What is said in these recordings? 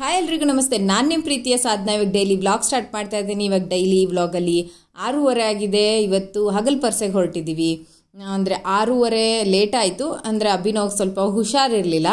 hi ಎಲ್ರಿಗೂ ನಮಸ್ತೆ ನಾನು ನಿಮ್ಮ ಪ್ರೀತಿಯ ಸಾಧನ ಇವಾಗ ಡೈಲಿ ವ್ಲಾಗ್ ಸ್ಟಾರ್ಟ್ ಮಾಡ್ತಾ ಇದ್ದೀನಿ ಇವಾಗ ಡೈಲಿ ವ್ಲಾಗಲ್ಲಿ ಆರೂವರೆ ಆಗಿದೆ ಇವತ್ತು ಹಗಲ್ ಪರ್ಸೆಗೆ ಹೊರಟಿದ್ದೀವಿ ಅಂದರೆ ಆರೂವರೆ ಲೇಟ್ ಆಯಿತು ಅಂದರೆ ಅಭಿನವ್ಗೆ ಸ್ವಲ್ಪ ಹುಷಾರಿರಲಿಲ್ಲ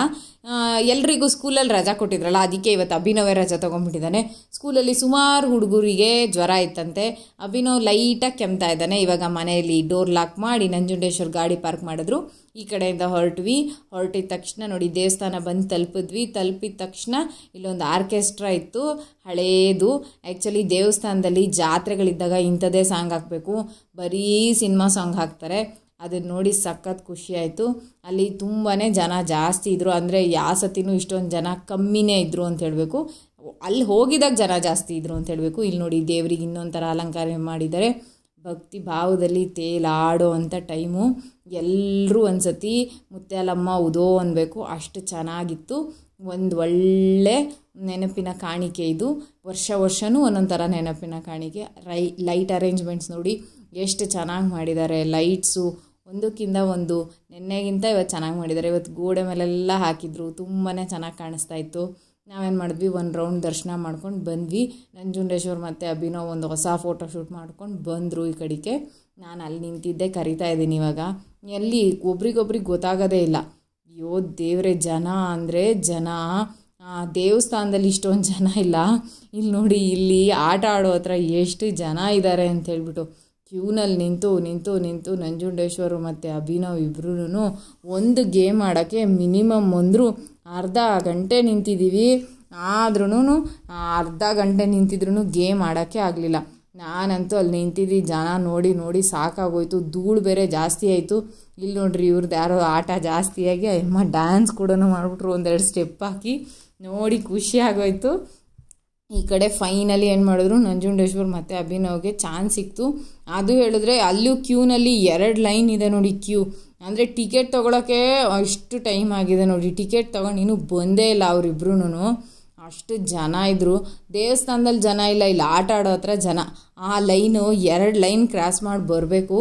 ಎಲ್ರಿಗೂ ಸ್ಕೂಲಲ್ಲಿ ರಜಾ ಕೊಟ್ಟಿದ್ರಲ್ಲ ಅದಕ್ಕೆ ಇವತ್ತು ಅಭಿನವೇ ರಜಾ ತೊಗೊಂಡ್ಬಿಟ್ಟಿದ್ದಾನೆ ಸ್ಕೂಲಲ್ಲಿ ಸುಮಾರು ಹುಡುಗರಿಗೆ ಜ್ವರ ಇತ್ತಂತೆ ಅಭಿನವ್ ಲೈಟಾಗಿ ಕೆಮ್ತಾ ಇದ್ದಾನೆ ಇವಾಗ ಮನೆಯಲ್ಲಿ ಡೋರ್ ಲಾಕ್ ಮಾಡಿ ನಂಜುಂಡೇಶ್ವರ್ ಗಾಡಿ ಪಾರ್ಕ್ ಮಾಡಿದ್ರು ಈ ಕಡೆಯಿಂದ ಹೊರಟ್ವಿ ಹೊರಟಿದ ತಕ್ಷಣ ನೋಡಿ ದೇವಸ್ಥಾನ ಬಂದು ತಲುಪಿದ್ವಿ ತಲುಪಿದ ತಕ್ಷಣ ಇಲ್ಲೊಂದು ಆರ್ಕೆಸ್ಟ್ರಾ ಇತ್ತು ಹಳೇದು ಆ್ಯಕ್ಚುಲಿ ದೇವಸ್ಥಾನದಲ್ಲಿ ಜಾತ್ರೆಗಳಿದ್ದಾಗ ಇಂಥದೇ ಸಾಂಗ್ ಹಾಕಬೇಕು ಬರೀ ಸಿನಿಮಾ ಸಾಂಗ್ ಹಾಕ್ತಾರೆ ಅದನ್ನು ನೋಡಿ ಸಖತ್ ಖುಷಿಯಾಯಿತು ಅಲ್ಲಿ ತುಂಬಾ ಜನ ಜಾಸ್ತಿ ಇದ್ದರು ಅಂದರೆ ಯಾವ ಸತಿನೂ ಇಷ್ಟೊಂದು ಜನ ಕಮ್ಮಿನೇ ಇದ್ದರು ಅಂತ ಹೇಳಬೇಕು ಅಲ್ಲಿ ಹೋಗಿದಾಗ ಜನ ಜಾಸ್ತಿ ಇದ್ದರು ಅಂತ ಹೇಳಬೇಕು ಇಲ್ಲಿ ನೋಡಿ ದೇವರಿಗೆ ಇನ್ನೊಂದು ಥರ ಅಲಂಕಾರ ಮಾಡಿದ್ದಾರೆ ಭಕ್ತಿ ಭಾವದಲ್ಲಿ ತೇಲಾಡೋ ಅಂಥ ಟೈಮು ಎಲ್ಲರೂ ಒಂದು ಸತಿ ಉದೋ ಅನ್ನಬೇಕು ಅಷ್ಟು ಚೆನ್ನಾಗಿತ್ತು ಒಂದು ಒಳ್ಳೆ ನೆನಪಿನ ಕಾಣಿಕೆ ಇದು ವರ್ಷ ವರ್ಷವೂ ಒಂದೊಂದು ಥರ ನೆನಪಿನ ಕಾಣಿಕೆ ರೈ ಲೈಟ್ ಅರೇಂಜ್ಮೆಂಟ್ಸ್ ನೋಡಿ ಎಷ್ಟು ಚೆನ್ನಾಗಿ ಮಾಡಿದ್ದಾರೆ ಲೈಟ್ಸು ಒಂದಕ್ಕಿಂತ ಒಂದು ನೆನ್ನೆಗಿಂತ ಇವತ್ತು ಚೆನ್ನಾಗಿ ಮಾಡಿದ್ದಾರೆ ಇವತ್ತು ಗೋಡೆ ಮೇಲೆಲ್ಲ ಹಾಕಿದ್ರು ತುಂಬಾ ಚೆನ್ನಾಗಿ ಕಾಣಿಸ್ತಾ ಇತ್ತು ನಾವೇನು ಮಾಡಿದ್ವಿ ಒಂದು ರೌಂಡ್ ದರ್ಶನ ಮಾಡ್ಕೊಂಡು ಬಂದ್ವಿ ನಂಜುಂಡೇಶ್ವರ್ ಮತ್ತು ಅಭಿನವ್ ಒಂದು ಹೊಸ ಫೋಟೋ ಶೂಟ್ ಮಾಡ್ಕೊಂಡು ಬಂದರು ಈ ಕಡೆಗೆ ನಾನು ಅಲ್ಲಿ ನಿಂತಿದ್ದೆ ಕರಿತಾ ಇದ್ದೀನಿ ಇವಾಗ ಎಲ್ಲಿ ಒಬ್ರಿಗೊಬ್ರಿಗೆ ಗೊತ್ತಾಗೋದೇ ಇಲ್ಲ ಅಯ್ಯೋ ದೇವರೇ ಜನ ಅಂದರೆ ಜನ ದೇವಸ್ಥಾನದಲ್ಲಿ ಇಷ್ಟೊಂದು ಜನ ಇಲ್ಲ ಇಲ್ಲಿ ನೋಡಿ ಇಲ್ಲಿ ಆಟ ಆಡೋ ಹತ್ರ ಎಷ್ಟು ಜನ ಇದ್ದಾರೆ ಅಂತ ಹೇಳ್ಬಿಟ್ಟು ಕ್ಯೂನಲ್ಲಿ ನಿಂತು ನಿಂತು ನಿಂತು ನಂಜುಂಡೇಶ್ವರು ಮತ್ತು ಅಭಿನವ್ ಇಬ್ರು ಒಂದು ಗೇಮ್ ಆಡೋಕ್ಕೆ ಮಿನಿಮಮ್ ಅಂದರೂ ಅರ್ಧ ಗಂಟೆ ನಿಂತಿದ್ದೀವಿ ಆದ್ರೂ ಅರ್ಧ ಗಂಟೆ ನಿಂತಿದ್ರು ಗೇಮ್ ಆಡೋಕ್ಕೆ ಆಗಲಿಲ್ಲ ನಾನಂತೂ ಅಲ್ಲಿ ನಿಂತಿದ್ದು ಜನ ನೋಡಿ ನೋಡಿ ಸಾಕಾಗೋಯ್ತು ಧೂಳು ಬೇರೆ ಜಾಸ್ತಿ ಆಯಿತು ಇಲ್ಲಿ ನೋಡ್ರಿ ಇವ್ರದ್ದು ಯಾರೋ ಆಟ ಜಾಸ್ತಿಯಾಗಿ ಅಮ್ಮ ಡ್ಯಾನ್ಸ್ ಕೂಡ ಮಾಡಿಬಿಟ್ರು ಒಂದೆರಡು ಸ್ಟೆಪ್ ಹಾಕಿ ನೋಡಿ ಖುಷಿ ಈ ಕಡೆ ಫೈನಲಿ ಏನು ಮಾಡಿದ್ರು ನಂಜುಂಡೇಶ್ವರ್ ಮತ್ತು ಅಭಿನವ್ಗೆ ಚಾನ್ಸ್ ಸಿಕ್ತು ಅದು ಹೇಳಿದ್ರೆ ಅಲ್ಲೂ ಕ್ಯೂನಲ್ಲಿ ಎರಡು ಲೈನ್ ಇದೆ ನೋಡಿ ಕ್ಯೂ ಅಂದರೆ ಟಿಕೆಟ್ ತೊಗೊಳಕ್ಕೆ ಅಷ್ಟು ಟೈಮ್ ಆಗಿದೆ ನೋಡಿ ಟಿಕೆಟ್ ತೊಗೊಂಡು ಇನ್ನೂ ಬಂದೇ ಇಲ್ಲ ಅವರಿಬ್ರು ಅಷ್ಟು ಜನ ಇದ್ದರು ದೇವಸ್ಥಾನದಲ್ಲಿ ಜನ ಇಲ್ಲ ಇಲ್ಲ ಆಟ ಆಡೋ ಹತ್ರ ಜನ ಆ ಲೈನು ಎರಡು ಲೈನ್ ಕ್ರಾಸ್ ಮಾಡಿ ಬರಬೇಕು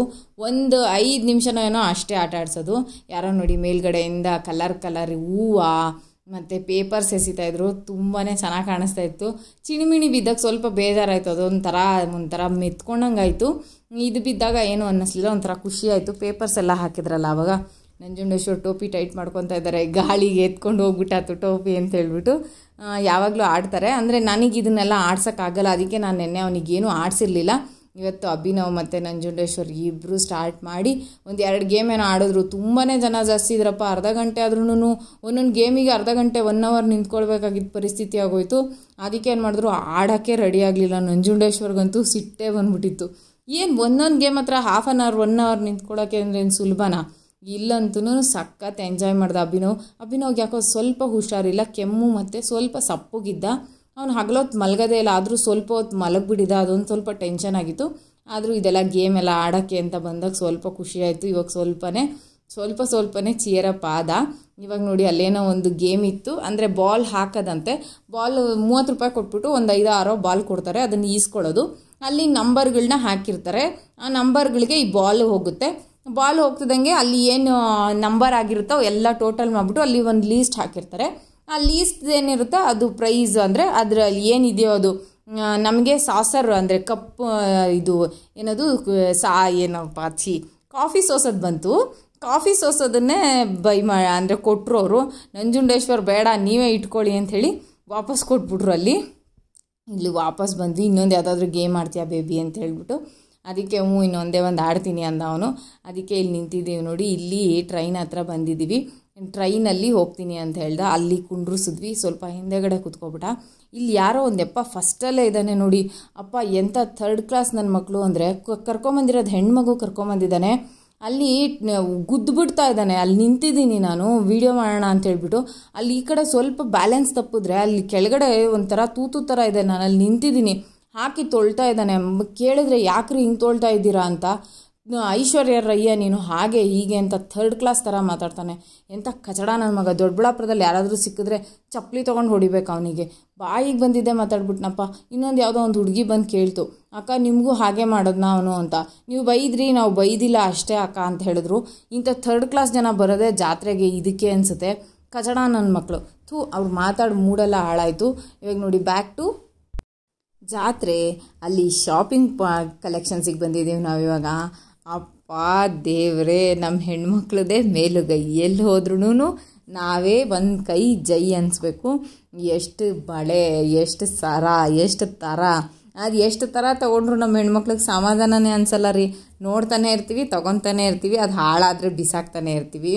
ಒಂದು ಐದು ನಿಮಿಷನೋ ಏನೋ ಅಷ್ಟೇ ಆಟ ಆಡ್ಸೋದು ಯಾರೋ ನೋಡಿ ಮೇಲ್ಗಡೆಯಿಂದ ಕಲರ್ ಕಲರ್ ಹೂವು ಮತ್ತು ಪೇಪರ್ಸ್ ಎಸಿತಾಯಿದ್ರು ತುಂಬಾ ಚೆನ್ನಾಗಿ ಕಾಣಿಸ್ತಾ ಇತ್ತು ಚಿಣಿಮಿಣಿ ಬಿದ್ದಾಗ ಸ್ವಲ್ಪ ಬೇಜಾರಾಯಿತು ಅದು ಒಂಥರ ಆಯಿತು ಇದು ಬಿದ್ದಾಗ ಏನು ಅನ್ನಿಸ್ಲಿಲ್ಲ ಒಂಥರ ಖುಷಿ ಆಯಿತು ಪೇಪರ್ಸ್ ಎಲ್ಲ ಹಾಕಿದ್ರಲ್ಲ ಅವಾಗ ನಂಜುಂಡೇಶ್ವರ ಟೋಪಿ ಟೈಟ್ ಮಾಡ್ಕೊತಾ ಇದ್ದಾರೆ ಗಾಳಿಗೆ ಎತ್ಕೊಂಡು ಹೋಗ್ಬಿಟ್ಟಾತು ಟೋಪಿ ಅಂತ ಹೇಳ್ಬಿಟ್ಟು ಯಾವಾಗಲೂ ಆಡ್ತಾರೆ ಅಂದರೆ ನನಗೆ ಇದನ್ನೆಲ್ಲ ಆಡ್ಸೋಕ್ಕಾಗಲ್ಲ ಅದಕ್ಕೆ ನಾನು ನಿನ್ನೆ ಅವನಿಗೇನು ಆಡಿಸಿರ್ಲಿಲ್ಲ ಇವತ್ತು ಅಭಿನವ್ ಮತ್ತು ನಂಜುಂಡೇಶ್ವರ್ ಇಬ್ಬರು ಸ್ಟಾರ್ಟ್ ಮಾಡಿ ಒಂದು ಎರಡು ಗೇಮ್ ಏನೋ ಆಡಿದ್ರು ತುಂಬಾ ಜನ ಜಾಸ್ತಿ ಇದ್ರಪ್ಪ ಅರ್ಧ ಗಂಟೆ ಆದ್ರೂ ಒಂದೊಂದು ಗೇಮಿಗೆ ಅರ್ಧ ಗಂಟೆ ಒನ್ ಅವರ್ ನಿಂತ್ಕೊಳ್ಬೇಕಾಗಿದ್ದ ಪರಿಸ್ಥಿತಿ ಆಗೋಯ್ತು ಅದಕ್ಕೆ ಏನು ಮಾಡಿದ್ರು ಆಡೋಕ್ಕೆ ರೆಡಿ ಆಗಲಿಲ್ಲ ನಂಜುಂಡೇಶ್ವರ್ಗಂತೂ ಸಿಟ್ಟೇ ಬಂದ್ಬಿಟ್ಟಿತ್ತು ಏನು ಒಂದೊಂದು ಗೇಮ್ ಹತ್ರ half an hour one hour ನಿಂತ್ಕೊಳ್ಳೋಕೆ ಅಂದರೆ ಏನು ಸುಲಭನಾ ಇಲ್ಲಂತೂ ಸಖತ್ ಎಂಜಾಯ್ ಮಾಡ್ದೆ ಅಭಿನವ್ ಅಭಿನವ್ಗೆ ಯಾಕೋ ಸ್ವಲ್ಪ ಹುಷಾರಿಲ್ಲ ಕೆಮ್ಮು ಮತ್ತು ಸ್ವಲ್ಪ ಸಪ್ಪುಗಿದ್ದ ಅವನು ಹಗಲೊತ್ತು ಮಲಗದೇ ಇಲ್ಲ ಆದರೂ ಸ್ವಲ್ಪ ಹೊತ್ತು ಮಲಗಿಬಿಡಿದ ಅದೊಂದು ಸ್ವಲ್ಪ ಟೆನ್ಷನ್ ಆಗಿತ್ತು ಆದರೂ ಇದೆಲ್ಲ ಗೇಮ್ ಎಲ್ಲ ಆಡೋಕ್ಕೆ ಅಂತ ಬಂದಾಗ ಸ್ವಲ್ಪ ಖುಷಿ ಆಯಿತು ಇವಾಗ ಸ್ವಲ್ಪನೇ ಸ್ವಲ್ಪ ಸ್ವಲ್ಪನೇ ಚೀರ ಪಾದ ಇವಾಗ ನೋಡಿ ಅಲ್ಲೇನೋ ಒಂದು ಗೇಮ್ ಇತ್ತು ಅಂದರೆ ಬಾಲ್ ಹಾಕದಂತೆ ಬಾಲ್ ಮೂವತ್ತು ರೂಪಾಯಿ ಕೊಟ್ಬಿಟ್ಟು ಒಂದು ಐದು ಆರೋ ಬಾಲ್ ಕೊಡ್ತಾರೆ ಅದನ್ನು ಈಸ್ಕೊಳ್ಳೋದು ಅಲ್ಲಿ ನಂಬರ್ಗಳನ್ನ ಹಾಕಿರ್ತಾರೆ ಆ ನಂಬರ್ಗಳಿಗೆ ಈ ಬಾಲ್ ಹೋಗುತ್ತೆ ಬಾಲ್ ಹೋಗ್ತಿದ್ದಂಗೆ ಅಲ್ಲಿ ಏನು ನಂಬರ್ ಆಗಿರುತ್ತೋ ಎಲ್ಲ ಟೋಟಲ್ ಮಾಡಿಬಿಟ್ಟು ಅಲ್ಲಿ ಒಂದು ಲೀಸ್ಟ್ ಹಾಕಿರ್ತಾರೆ ಆ ಲೀಸ್ಟ್ ಏನಿರುತ್ತೋ ಅದು ಪ್ರೈಸ್ ಅಂದರೆ ಅದರಲ್ಲಿ ಏನಿದೆಯೋ ಅದು ನಮಗೆ ಸಾಸರ್ ಅಂದರೆ ಕಪ್ ಇದು ಏನದು ಸಾ ಏನೋ ಪಾಚಿ ಕಾಫಿ ಸೋಸೋದು ಬಂತು ಕಾಫಿ ಸೋಸೋದನ್ನೇ ಬೈ ಮಾ ಅಂದರೆ ಕೊಟ್ಟರು ಅವರು ನಂಜುಂಡೇಶ್ವರ್ ಬೇಡ ನೀವೇ ಇಟ್ಕೊಳ್ಳಿ ಅಂಥೇಳಿ ವಾಪಸ್ ಕೊಟ್ಬಿಟ್ರು ಅಲ್ಲಿ ಇಲ್ಲಿ ವಾಪಸ್ ಬಂದ್ವಿ ಇನ್ನೊಂದು ಯಾವುದಾದ್ರೂ ಗೇಮ್ ಆಡ್ತೀಯಾ ಬೇಬಿ ಅಂತ ಹೇಳ್ಬಿಟ್ಟು ಅದಕ್ಕೆ ಹ್ಞೂ ಇನ್ನೊಂದೇ ಒಂದು ಆಡ್ತೀನಿ ಅಂದ ಅವನು ಅದಕ್ಕೆ ಇಲ್ಲಿ ನಿಂತಿದ್ದೀವಿ ನೋಡಿ ಇಲ್ಲಿ ಟ್ರೈನ್ ಹತ್ರ ಬಂದಿದ್ದೀವಿ ಟ್ರೈನಲ್ಲಿ ಹೋಗ್ತೀನಿ ಅಂತ ಹೇಳ್ದ ಅಲ್ಲಿ ಕುಂಡ್ರಿಸಿದ್ವಿ ಸ್ವಲ್ಪ ಹಿಂದೆಗಡೆ ಕೂತ್ಕೊಬಿಟ್ಟ ಇಲ್ಲಿ ಯಾರೋ ಒಂದು ಎಪ್ಪ ಫಸ್ಟಲ್ಲೇ ಇದ್ದಾನೆ ನೋಡಿ ಅಪ್ಪ ಎಂಥ ಥರ್ಡ್ ಕ್ಲಾಸ್ ನನ್ನ ಮಕ್ಕಳು ಅಂದರೆ ಕರ್ಕೊಂಬಂದಿರೋದು ಹೆಣ್ಮಗು ಕರ್ಕೊಂಬಂದಿದ್ದಾನೆ ಅಲ್ಲಿ ಗುದ್ದುಬಿಡ್ತಾ ಇದ್ದಾನೆ ಅಲ್ಲಿ ನಿಂತಿದ್ದೀನಿ ನಾನು ವೀಡಿಯೋ ಮಾಡೋಣ ಅಂತ ಹೇಳ್ಬಿಟ್ಟು ಅಲ್ಲಿ ಈ ಕಡೆ ಸ್ವಲ್ಪ ಬ್ಯಾಲೆನ್ಸ್ ತಪ್ಪಿದ್ರೆ ಅಲ್ಲಿ ಕೆಳಗಡೆ ಒಂಥರ ತೂತು ಥರ ಇದೆ ನಾನು ಅಲ್ಲಿ ನಿಂತಿದ್ದೀನಿ ಹಾಕಿ ತೊಳ್ತಾ ಇದ್ದಾನೆ ಕೇಳಿದ್ರೆ ಯಾಕ್ರಿ ಹಿಂಗೆ ತೊಳ್ತಾ ಇದ್ದೀರಾ ಅಂತ ಐಶ್ವರ್ಯ ರಯ್ಯ ನೀನು ಹಾಗೆ ಹೀಗೆ ಅಂತ ಥರ್ಡ್ ಕ್ಲಾಸ್ ಥರ ಮಾತಾಡ್ತಾನೆ ಎಂಥ ಕಚಡ ನನ್ನ ಮಗ ದೊಡ್ಡಬಳ್ಳಾಪುರದಲ್ಲಿ ಯಾರಾದರೂ ಸಿಕ್ಕಿದ್ರೆ ಚಪ್ಪಲಿ ತೊಗೊಂಡು ಹೊಡಿಬೇಕು ಅವನಿಗೆ ಬಾಯಿಗೆ ಬಂದಿದ್ದೆ ಮಾತಾಡ್ಬಿಟ್ನಪ್ಪ ಇನ್ನೊಂದು ಯಾವುದೋ ಒಂದು ಹುಡುಗಿ ಬಂದು ಕೇಳ್ತು ಅಕ್ಕ ನಿಮಗೂ ಹಾಗೆ ಮಾಡೋದ್ನ ಅವನು ಅಂತ ನೀವು ಬೈದ್ರಿ ನಾವು ಬೈದಿಲ್ಲ ಅಷ್ಟೇ ಅಕ್ಕ ಅಂತ ಹೇಳಿದ್ರು ಇಂಥ ಥರ್ಡ್ ಕ್ಲಾಸ್ ಜನ ಬರೋದೇ ಜಾತ್ರೆಗೆ ಇದಕ್ಕೆ ಅನಿಸುತ್ತೆ ಕಚಡ ನನ್ನ ಮಕ್ಕಳು ಥೂ ಅವ್ರು ಮಾತಾಡಿ ಮೂಡೆಲ್ಲ ಹಾಳಾಯಿತು ಇವಾಗ ನೋಡಿ ಬ್ಯಾಕ್ ಟು ಜಾತ್ರೆ ಅಲ್ಲಿ ಶಾಪಿಂಗ್ ಕಲೆಕ್ಷನ್ಸಿಗೆ ಬಂದಿದ್ದೀವಿ ನಾವಿವಾಗ ಅಪ್ಪ ದೇವರೇ ನಮ್ಮ ಹೆಣ್ಮಕ್ಳದೇ ಮೇಲುಗೈ ಎಲ್ಲಿ ಹೋದ್ರೂ ನಾವೇ ಒಂದು ಕೈ ಜೈ ಅನ್ನಿಸ್ಬೇಕು ಎಷ್ಟು ಬಳೆ ಎಷ್ಟು ಸರ ಎಷ್ಟು ಥರ ಅದು ಎಷ್ಟು ಥರ ತೊಗೊಂಡ್ರು ನಮ್ಮ ಹೆಣ್ಮಕ್ಳಿಗೆ ಸಮಾಧಾನನೇ ಅನ್ಸಲ್ಲ ರೀ ನೋಡ್ತಾನೆ ಇರ್ತೀವಿ ತೊಗೊತಾನೆ ಇರ್ತೀವಿ ಅದು ಹಾಳಾದರೆ ಬಿಸಾಕ್ತಾನೆ ಇರ್ತೀವಿ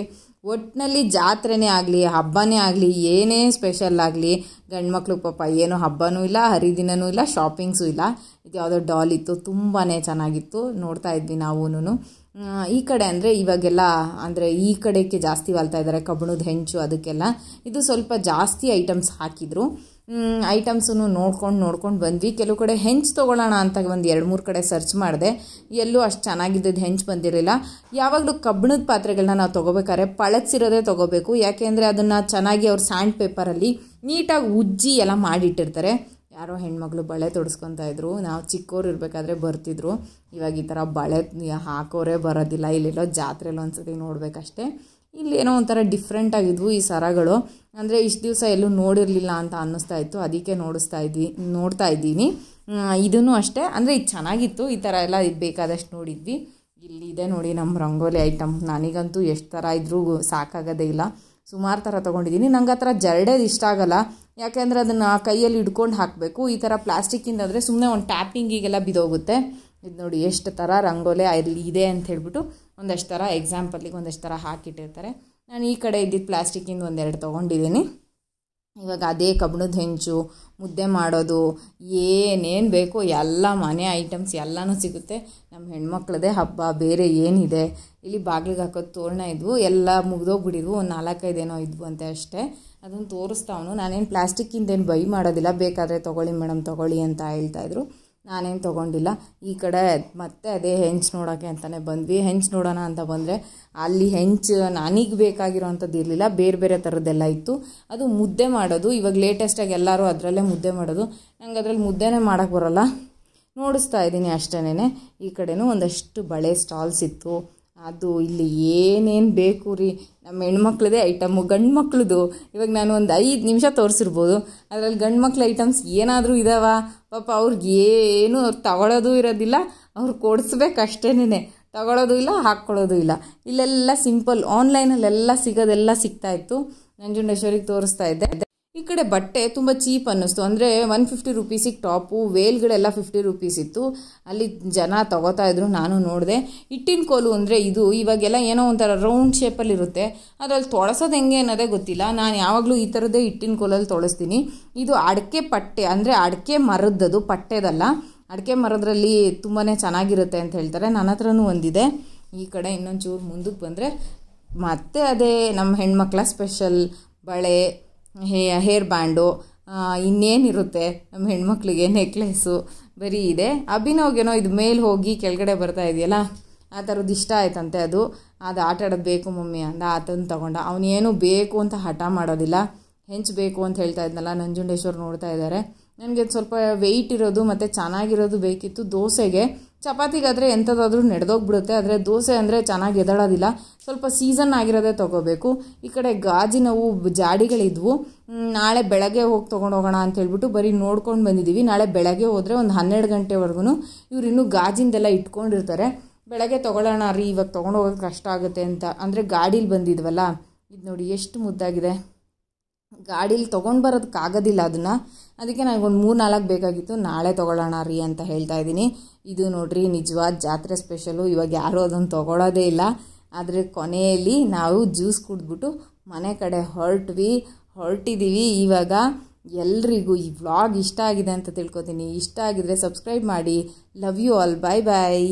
ಒಟ್ಟಿನಲ್ಲಿ ಜಾತ್ರೆನೇ ಆಗಲಿ ಹಬ್ಬನೇ ಆಗಲಿ ಏನೇ ಸ್ಪೆಷಲ್ ಆಗಲಿ ಗಂಡು ಮಕ್ಕಳು ಪಾಪ ಏನು ಹಬ್ಬನೂ ಇಲ್ಲ ಹರಿದಿನವೂ ಇಲ್ಲ ಶಾಪಿಂಗ್ಸೂ ಇಲ್ಲ ಇದು ಯಾವುದೋ ಡಾಲ್ ಇತ್ತು ತುಂಬಾ ಚೆನ್ನಾಗಿತ್ತು ನೋಡ್ತಾ ಇದ್ವಿ ನಾವೂನು ಈ ಕಡೆ ಅಂದರೆ ಇವಾಗೆಲ್ಲ ಅಂದರೆ ಈ ಕಡೆಗೆ ಜಾಸ್ತಿ ವಾಲ್ತಾ ಇದ್ದಾರೆ ಕಬ್ಬಣದ ಹೆಂಚು ಅದಕ್ಕೆಲ್ಲ ಇದು ಸ್ವಲ್ಪ ಜಾಸ್ತಿ ಐಟಮ್ಸ್ ಹಾಕಿದರು ಐಟಮ್ಸನ್ನು ನೋಡ್ಕೊಂಡು ನೋಡ್ಕೊಂಡು ಬಂದ್ವಿ ಕೆಲವು ಕಡೆ ಹೆಂಚು ತೊಗೊಳ್ಳೋಣ ಅಂತ ಒಂದು ಎರಡು ಮೂರು ಕಡೆ ಸರ್ಚ್ ಮಾಡಿದೆ ಎಲ್ಲೂ ಅಷ್ಟು ಚೆನ್ನಾಗಿದ್ದದ್ದು ಹೆಂಚು ಬಂದಿರಲಿಲ್ಲ ಯಾವಾಗಲೂ ಕಬ್ಬಿಣದ ಪಾತ್ರೆಗಳನ್ನ ನಾವು ತೊಗೋಬೇಕಾದ್ರೆ ಪಳಚಿರೋದೇ ತೊಗೋಬೇಕು ಯಾಕೆಂದರೆ ಅದನ್ನು ಚೆನ್ನಾಗಿ ಅವ್ರು ಸ್ಯಾಂಡ್ ಪೇಪರಲ್ಲಿ ನೀಟಾಗಿ ಉಜ್ಜಿ ಎಲ್ಲ ಮಾಡಿಟ್ಟಿರ್ತಾರೆ ಯಾರೋ ಹೆಣ್ಮಗಳು ಬಳೆ ತೊಡಸ್ಕೊತಾ ಇದ್ರು ನಾವು ಚಿಕ್ಕೋರು ಇರಬೇಕಾದ್ರೆ ಬರ್ತಿದ್ರು ಇವಾಗ ಈ ಥರ ಬಳೆ ಹಾಕೋರೇ ಬರೋದಿಲ್ಲ ಇಲ್ಲೆಲ್ಲೋ ಜಾತ್ರೆಲ್ಲೋ ಒಂದ್ಸತಿ ನೋಡಬೇಕಷ್ಟೇ ಇಲ್ಲಿ ಏನೋ ಒಂಥರ ಡಿಫ್ರೆಂಟ್ ಆಗಿದ್ವು ಈ ಸರಗಳು ಅಂದರೆ ಇಷ್ಟು ದಿವಸ ಎಲ್ಲೂ ನೋಡಿರಲಿಲ್ಲ ಅಂತ ಅನ್ನಿಸ್ತಾ ಇತ್ತು ಅದಕ್ಕೆ ನೋಡಿಸ್ತಾ ಇದ್ದಿ ನೋಡ್ತಾ ಇದ್ದೀನಿ ಇದೂ ಅಷ್ಟೇ ಅಂದರೆ ಇದು ಚೆನ್ನಾಗಿತ್ತು ಈ ಥರ ಎಲ್ಲ ಇದು ಬೇಕಾದಷ್ಟು ನೋಡಿದ್ವಿ ಇಲ್ಲಿದೆ ನೋಡಿ ನಮ್ಮ ರಂಗೋಲಿ ಐಟಮ್ ನನಗಂತೂ ಎಷ್ಟು ಥರ ಇದ್ರೂ ಸಾಕಾಗೋದೇ ಇಲ್ಲ ಸುಮಾರು ಥರ ತೊಗೊಂಡಿದ್ದೀನಿ ನಂಗೆ ಆ ಥರ ಜರಡೇದು ಇಷ್ಟ ಆಗಲ್ಲ ಯಾಕೆಂದರೆ ಅದನ್ನು ಕೈಯಲ್ಲಿ ಹಿಡ್ಕೊಂಡು ಹಾಕಬೇಕು ಈ ಥರ ಪ್ಲಾಸ್ಟಿಕ್ಕಿಂದ ಆದರೆ ಸುಮ್ಮನೆ ಒಂದು ಟ್ಯಾಪಿಂಗಿಗೆಲ್ಲ ಬಿದ್ದೋಗುತ್ತೆ ಇದು ನೋಡಿ ಎಷ್ಟು ಥರ ರಂಗೋಲೆ ಅಲ್ಲಿ ಇದೆ ಅಂತ ಹೇಳ್ಬಿಟ್ಟು ಒಂದಷ್ಟು ಥರ ಎಕ್ಸಾಂಪಲಿಗೆ ಒಂದಷ್ಟು ಥರ ಹಾಕಿಟ್ಟಿರ್ತಾರೆ ನಾನು ಈ ಕಡೆ ಇದ್ದಿದ್ದು ಪ್ಲಾಸ್ಟಿಕ್ಕಿಂದ ಒಂದೆರಡು ತೊಗೊಂಡಿದ್ದೀನಿ ಇವಾಗ ಅದೇ ಕಬ್ಬಣದ ಹೆಂಚು ಮುದ್ದೆ ಮಾಡೋದು ಏನೇನು ಬೇಕೋ ಎಲ್ಲ ಮನೆ ಐಟಮ್ಸ್ ಎಲ್ಲನೂ ಸಿಗುತ್ತೆ ನಮ್ಮ ಹೆಣ್ಮಕ್ಳದೇ ಹಬ್ಬ ಬೇರೆ ಏನಿದೆ ಇಲ್ಲಿ ಬಾಗಿಲಿಗೆ ಹಾಕೋದು ತೋರಣ ಇದ್ವು ಎಲ್ಲ ಮುಗಿದೋಗ್ಬಿಟ್ಟಿದ್ವು ಒಂದು ನಾಲ್ಕೈದು ಏನೋ ಇದ್ವು ಅಂತ ಅಷ್ಟೇ ಅದನ್ನು ತೋರಿಸ್ತಾವನು ನಾನೇನು ಪ್ಲಾಸ್ಟಿಕ್ಕಿಂದೇನು ಬೈ ಮಾಡೋದಿಲ್ಲ ಬೇಕಾದರೆ ತೊಗೊಳ್ಳಿ ಮೇಡಮ್ ತೊಗೊಳ್ಳಿ ಅಂತ ಹೇಳ್ತಾಯಿದ್ರು ನಾನೇನು ತೊಗೊಂಡಿಲ್ಲ ಈ ಕಡೆ ಮತ್ತೆ ಅದೇ ಹೆಂಚು ನೋಡೋಕ್ಕೆ ಅಂತಲೇ ಬಂದ್ವಿ ಹೆಂಚು ನೋಡೋಣ ಅಂತ ಬಂದರೆ ಅಲ್ಲಿ ಹೆಂಚು ಬೇಕಾಗಿರೋ ಅಂಥದ್ದು ಇರಲಿಲ್ಲ ಬೇರೆ ಬೇರೆ ಥರದ್ದೆಲ್ಲ ಇತ್ತು ಅದು ಮುದ್ದೆ ಮಾಡೋದು ಇವಾಗ ಲೇಟೆಸ್ಟಾಗಿ ಎಲ್ಲರೂ ಅದರಲ್ಲೇ ಮುದ್ದೆ ಮಾಡೋದು ನಂಗೆ ಅದರಲ್ಲಿ ಮುದ್ದೆನೇ ಮಾಡೋಕ್ಕೆ ಬರೋಲ್ಲ ನೋಡಿಸ್ತಾ ಇದ್ದೀನಿ ಅಷ್ಟೇನೆ ಈ ಕಡೆನೂ ಒಂದಷ್ಟು ಬಳೆ ಸ್ಟಾಲ್ಸ್ ಇತ್ತು ಅದು ಇಲ್ಲಿ ಏನೇನು ಬೇಕು ರೀ ನಮ್ಮ ಹೆಣ್ಮಕ್ಳದೇ ಐಟಮು ಗಂಡು ಮಕ್ಳದ್ದು ಇವಾಗ ನಾನು ಒಂದು ಐದು ನಿಮಿಷ ತೋರಿಸಿರ್ಬೋದು ಅದರಲ್ಲಿ ಗಂಡು ಮಕ್ಳ ಐಟಮ್ಸ್ ಏನಾದರೂ ಇದಾವಾ ಪಾಪ ಅವ್ರಿಗೆ ಏನು ಅವ್ರು ತಗೊಳ್ಳೋದು ಇರೋದಿಲ್ಲ ಅವ್ರು ಕೊಡಿಸ್ಬೇಕಷ್ಟೇನೆ ತಗೊಳ್ಳೋದು ಇಲ್ಲ ಹಾಕ್ಕೊಳ್ಳೋದು ಇಲ್ಲ ಇಲ್ಲೆಲ್ಲ ಸಿಂಪಲ್ ಆನ್ಲೈನಲ್ಲೆಲ್ಲ ಸಿಗೋದೆಲ್ಲ ಸಿಗ್ತಾಯಿತ್ತು ನಂಜುಂಡೇಶ್ವರಿಗೆ ತೋರಿಸ್ತಾ ಇದ್ದೆ ಈ ಕಡೆ ಬಟ್ಟೆ ತುಂಬ ಚೀಪ್ ಅನ್ನಿಸ್ತು ಅಂದರೆ ಒನ್ ಫಿಫ್ಟಿ ರುಪೀಸಿಗೆ ಟಾಪು ವೇಲ್ಗಳೆಲ್ಲ ಫಿಫ್ಟಿ ರುಪೀಸ್ ಇತ್ತು ಅಲ್ಲಿ ಜನ ತಗೋತಾ ಇದ್ರು ನಾನು ನೋಡಿದೆ ಹಿಟ್ಟಿನ ಕೋಲು ಅಂದರೆ ಇದು ಇವಾಗೆಲ್ಲ ಏನೋ ಒಂಥರ ರೌಂಡ್ ಶೇಪಲ್ಲಿರುತ್ತೆ ಅದರಲ್ಲಿ ತೊಳಸೋದು ಹೆಂಗೆ ಅನ್ನೋದೇ ಗೊತ್ತಿಲ್ಲ ನಾನು ಯಾವಾಗಲೂ ಈ ಥರದ್ದೇ ಹಿಟ್ಟಿನ ಕೋಲಲ್ಲಿ ತೊಳಸ್ತೀನಿ ಇದು ಅಡಿಕೆ ಪಟ್ಟೆ ಅಂದರೆ ಅಡಿಕೆ ಮರದ್ದದು ಪಟ್ಟೆದಲ್ಲ ಅಡಿಕೆ ಮರದ್ರಲ್ಲಿ ತುಂಬಾ ಚೆನ್ನಾಗಿರುತ್ತೆ ಅಂತ ಹೇಳ್ತಾರೆ ನನ್ನ ಹತ್ರನೂ ಒಂದಿದೆ ಈ ಕಡೆ ಇನ್ನೊಂದು ಚೂರು ಮುಂದಕ್ಕೆ ಬಂದರೆ ಮತ್ತೆ ಅದೇ ನಮ್ಮ ಹೆಣ್ಮಕ್ಳ ಸ್ಪೆಷಲ್ ಬಳೆ ಹೇ ಹೇರ್ ಬ್ಯಾಂಡು ಇನ್ನೇನಿರುತ್ತೆ ನಮ್ಮ ಹೆಣ್ಮಕ್ಳಿಗೆ ನೆಕ್ಲೆಸ್ಸು ಬರೀ ಇದೆ ಅಭಿನವ್ಗೇನೋ ಇದು ಮೇಲೆ ಹೋಗಿ ಕೆಳಗಡೆ ಬರ್ತಾ ಇದೆಯಲ್ಲ ಆ ಥರದ್ದು ಇಷ್ಟ ಆಯ್ತಂತೆ ಅದು ಅದು ಆಟ ಆಡೋದು ಬೇಕು ಮಮ್ಮಿ ಅಂದ ಆತನ ತಗೊಂಡ ಅವನೇನು ಬೇಕು ಅಂತ ಹಠ ಮಾಡೋದಿಲ್ಲ ಬೇಕು ಅಂತ ಹೇಳ್ತಾ ಇದ್ನಲ್ಲ ನಂಜುಂಡೇಶ್ವರ್ ನೋಡ್ತಾ ಇದ್ದಾರೆ ನನಗೆ ಸ್ವಲ್ಪ ವೆಯ್ಟ್ ಇರೋದು ಮತ್ತು ಚೆನ್ನಾಗಿರೋದು ಬೇಕಿತ್ತು ದೋಸೆಗೆ ಚಪಾತಿಗಾದರೆ ಎಂಥದಾದ್ರೂ ನಡೆದೋಗ್ಬಿಡುತ್ತೆ ಆದರೆ ದೋಸೆ ಅಂದರೆ ಚೆನ್ನಾಗಿ ಎದಳೋದಿಲ್ಲ ಸ್ವಲ್ಪ ಸೀಸನ್ ಆಗಿರೋದೇ ತೊಗೋಬೇಕು ಈ ಕಡೆ ಗಾಜಿನವು ಜಾಡಿಗಳಿದ್ವು ನಾಳೆ ಬೆಳಗ್ಗೆ ಹೋಗಿ ಹೋಗೋಣ ಅಂತ ಹೇಳ್ಬಿಟ್ಟು ಬರೀ ನೋಡ್ಕೊಂಡು ಬಂದಿದ್ದೀವಿ ನಾಳೆ ಬೆಳಗ್ಗೆ ಹೋದರೆ ಒಂದು ಹನ್ನೆರಡು ಗಂಟೆವರೆಗೂ ಇವರು ಇನ್ನೂ ಗಾಜಿಂದೆಲ್ಲ ಇಟ್ಕೊಂಡಿರ್ತಾರೆ ಬೆಳಗ್ಗೆ ತೊಗೊಳ್ಳೋಣ ರೀ ಇವಾಗ ಹೋಗೋಕೆ ಕಷ್ಟ ಆಗುತ್ತೆ ಅಂತ ಅಂದರೆ ಗಾಡೀಲಿ ಬಂದಿದ್ವಲ್ಲ ಇದು ನೋಡಿ ಎಷ್ಟು ಮುದ್ದಾಗಿದೆ ಗಾಡೀಲಿ ತೊಗೊಂಡು ಬರೋದಕ್ಕಾಗೋದಿಲ್ಲ ಅದನ್ನು ಅದಕ್ಕೆ ನನಗೊಂದು ಮೂರು ನಾಲ್ಕು ಬೇಕಾಗಿತ್ತು ನಾಳೆ ತೊಗೊಳ್ಳೋಣ ರೀ ಅಂತ ಹೇಳ್ತಾ ಇದ್ದೀನಿ ಇದು ನೋಡ್ರಿ ನಿಜವಾದ ಜಾತ್ರೆ ಸ್ಪೆಷಲು ಇವಾಗ ಯಾರೂ ಅದನ್ನು ತೊಗೊಳೋದೇ ಇಲ್ಲ ಆದರೆ ಕೊನೆಯಲ್ಲಿ ನಾವು ಜ್ಯೂಸ್ ಕುಡಿದ್ಬಿಟ್ಟು ಮನೆ ಕಡೆ ಹೊರಟ್ವಿ ಹೊರಟಿದ್ದೀವಿ ಇವಾಗ ಎಲ್ರಿಗೂ ಈ ವ್ಲಾಗ್ ಇಷ್ಟ ಆಗಿದೆ ಅಂತ ತಿಳ್ಕೊತೀನಿ ಇಷ್ಟ ಆಗಿದ್ರೆ ಸಬ್ಸ್ಕ್ರೈಬ್ ಮಾಡಿ love you all bye bye